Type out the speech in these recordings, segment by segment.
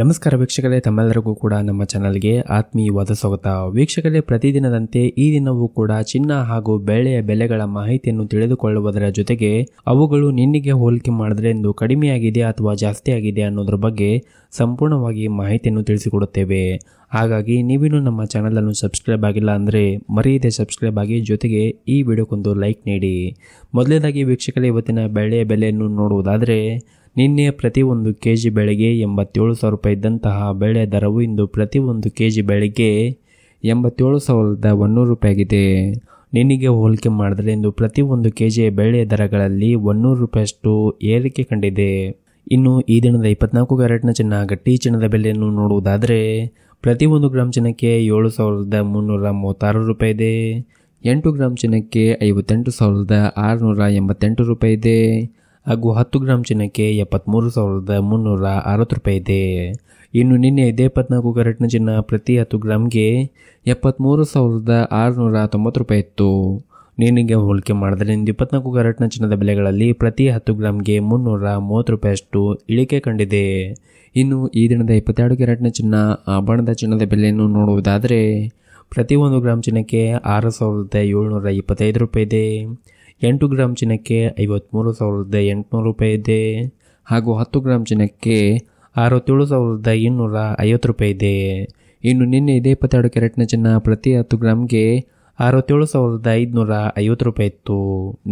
ನಮಸ್ಕಾರ ವೀಕ್ಷಕರೇ ತಮ್ಮೆಲ್ಲರಿಗೂ ಕೂಡ ನಮ್ಮ ಚಾನಲ್ಗೆ ಆತ್ಮೀಯವಾದ ಸ್ವಾಗತ ವೀಕ್ಷಕರೇ ಪ್ರತಿದಿನದಂತೆ ಈ ದಿನವೂ ಕೂಡ ಚಿನ್ನ ಹಾಗೂ ಬೆಳೆಯ ಬೆಲೆಗಳ ಮಾಹಿತಿಯನ್ನು ತಿಳಿದುಕೊಳ್ಳುವುದರ ಜೊತೆಗೆ ಅವುಗಳು ನಿನ್ನಿಗೆ ಹೋಲಿಕೆ ಎಂದು ಕಡಿಮೆಯಾಗಿದೆ ಅಥವಾ ಜಾಸ್ತಿ ಆಗಿದೆ ಅನ್ನೋದ್ರ ಬಗ್ಗೆ ಸಂಪೂರ್ಣವಾಗಿ ಮಾಹಿತಿಯನ್ನು ತಿಳಿಸಿಕೊಡುತ್ತೇವೆ ಹಾಗಾಗಿ ನೀವೇನು ನಮ್ಮ ಚಾನಲನ್ನು ಸಬ್ಸ್ಕ್ರೈಬ್ ಆಗಿಲ್ಲ ಅಂದರೆ ಮರೆಯದೆ ಸಬ್ಸ್ಕ್ರೈಬ್ ಆಗಿ ಜೊತೆಗೆ ಈ ವಿಡಿಯೋಕ್ಕೊಂದು ಲೈಕ್ ನೀಡಿ ಮೊದಲನೇದಾಗಿ ವೀಕ್ಷಕರೇ ಇವತ್ತಿನ ಬೆಳೆಯ ಬೆಲೆಯನ್ನು ನೋಡುವುದಾದರೆ ನಿನ್ನೆ ಪ್ರತಿ ಒಂದು ಕೆ ಜಿ ಬೆಳೆಗೆ ಎಂಬತ್ತೇಳು ಸಾವಿರ ರೂಪಾಯಿ ಇದ್ದಂತಹ ಬೆಳೆ ದರವು ಇಂದು ಪ್ರತಿ ಒಂದು ಕೆ ಜಿ ಬೆಳೆಗೆ ಎಂಬತ್ತೇಳು ಸಾವಿರದ ಒನ್ನೂರು ರೂಪಾಯಿಗಿದೆ ನಿನಗೆ ಹೋಲಿಕೆ ಮಾಡಿದರೆ ಇಂದು ಒಂದು ಕೆ ಜಿ ಬೆಳೆ ದರಗಳಲ್ಲಿ ಒನ್ನೂರು ರೂಪಾಯಿಯಷ್ಟು ಏರಿಕೆ ಕಂಡಿದೆ ಇನ್ನು ಈ ದಿನದ ಇಪ್ಪತ್ನಾಲ್ಕು ಕ್ಯಾರೆಟ್ನ ಚಿನ್ನ ಗಟ್ಟಿ ಚಿನ್ನದ ಬೆಲೆಯನ್ನು ನೋಡುವುದಾದರೆ ಪ್ರತಿ ಒಂದು ಗ್ರಾಮ್ ಚಿನ್ನಕ್ಕೆ ಏಳು ಸಾವಿರದ ಮುನ್ನೂರ ಮೂವತ್ತಾರು ರೂಪಾಯಿ ಇದೆ ಎಂಟು ಗ್ರಾಮ್ ಚಿನ್ನಕ್ಕೆ ಐವತ್ತೆಂಟು ಸಾವಿರದ ಆರುನೂರ ಎಂಬತ್ತೆಂಟು ರೂಪಾಯಿ ಇದೆ ಹಾಗೂ ಹತ್ತು ಗ್ರಾಮ್ ಚಿನ್ನಕ್ಕೆ ಎಪ್ಪತ್ತ್ಮೂರು ಸಾವಿರದ ಮುನ್ನೂರ ಅರವತ್ತು ರೂಪಾಯಿ ಇದೆ ಇನ್ನು ನಿನ್ನೆ ಇದೇ ಇಪ್ಪತ್ನಾಲ್ಕು ಕರೆಟ್ನ ಚಿನ್ನ ಪ್ರತಿ ಹತ್ತು ಗ್ರಾಮ್ಗೆ ಎಪ್ಪತ್ತ್ಮೂರು ಸಾವಿರದ ಆರುನೂರ ತೊಂಬತ್ತು ರೂಪಾಯಿ ಇತ್ತು ನಿನಗೆ ಹೋಲಿಕೆ ಮಾಡಿದರೆ ನಿಂದು ಇಪ್ಪತ್ನಾಲ್ಕು ಕರೆಟ್ನ ಚಿನ್ನದ ಬೆಲೆಗಳಲ್ಲಿ ಪ್ರತಿ ಹತ್ತು ಗ್ರಾಮ್ಗೆ ಮುನ್ನೂರ ಮೂವತ್ತು ರೂಪಾಯಿಯಷ್ಟು ಇಳಿಕೆ ಕಂಡಿದೆ ಇನ್ನು ಈ ದಿನದ ಇಪ್ಪತ್ತೆರಡು ಕ್ಯಾರೆಟ್ನ ಚಿನ್ನ ಆಭರಣದ ಚಿನ್ನದ ಬೆಲೆಯನ್ನು ನೋಡುವುದಾದರೆ ಪ್ರತಿ ಒಂದು ಗ್ರಾಮ್ ಚಿನ್ನಕ್ಕೆ ಆರು ಸಾವಿರದ ಏಳ್ನೂರ ಇಪ್ಪತ್ತೈದು ರೂಪಾಯಿ ಇದೆ ಎಂಟು ಗ್ರಾಮ್ ಚಿನ್ನಕ್ಕೆ ಐವತ್ತ್ಮೂರು ಸಾವಿರದ ಎಂಟುನೂರು ರೂಪಾಯಿ ಇದೆ ಹಾಗೂ ಹತ್ತು ಗ್ರಾಮ್ ಚಿನ್ನಕ್ಕೆ ಅರವತ್ತೇಳು ಸಾವಿರದ ಇನ್ನೂರ ಐವತ್ತು ರೂಪಾಯಿ ಇದೆ ಇನ್ನು ನಿನ್ನೆ ಇದೇ ಇಪ್ಪತ್ತೆರಡು ಕ್ಯಾರೆಟ್ನ ಚಿನ್ನ ಪ್ರತಿ ಹತ್ತು ಗ್ರಾಮ್ಗೆ ಅರವತ್ತೇಳು ಸಾವಿರದ ಐದುನೂರ ಐವತ್ತು ರೂಪಾಯಿ ಇತ್ತು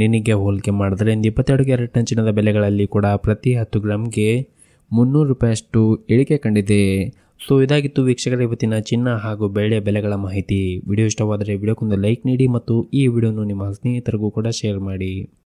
ನಿನಗೆ ಹೋಲಿಕೆ ಮಾಡಿದ್ರೆ ಇಂದು ಇಪ್ಪತ್ತೆರಡು ಕ್ಯಾರೆಟ್ನ ಚಿನ್ನದ ಬೆಲೆಗಳಲ್ಲಿ ಕೂಡ ಪ್ರತಿ ಹತ್ತು ಗ್ರಾಮ್ಗೆ ಮುನ್ನೂರು ರೂಪಾಯಿಯಷ್ಟು ಇಳಿಕೆ ಕಂಡಿದೆ ಸೊ ಇದಾಗಿತ್ತು ವೀಕ್ಷಕರ ಇವತ್ತಿನ ಚಿನ್ನ ಹಾಗೂ ಬೆಳ್ಳೆ ಬೆಲೆಗಳ ಮಾಹಿತಿ ವಿಡಿಯೋ ಇಷ್ಟವಾದರೆ ವಿಡಿಯೋಕ್ಕೊಂದು ಲೈಕ್ ನೀಡಿ ಮತ್ತು ಈ ವಿಡಿಯೋನು ನಿಮ್ಮ ಸ್ನೇಹಿತರಿಗೂ ಕೂಡ ಶೇರ್ ಮಾಡಿ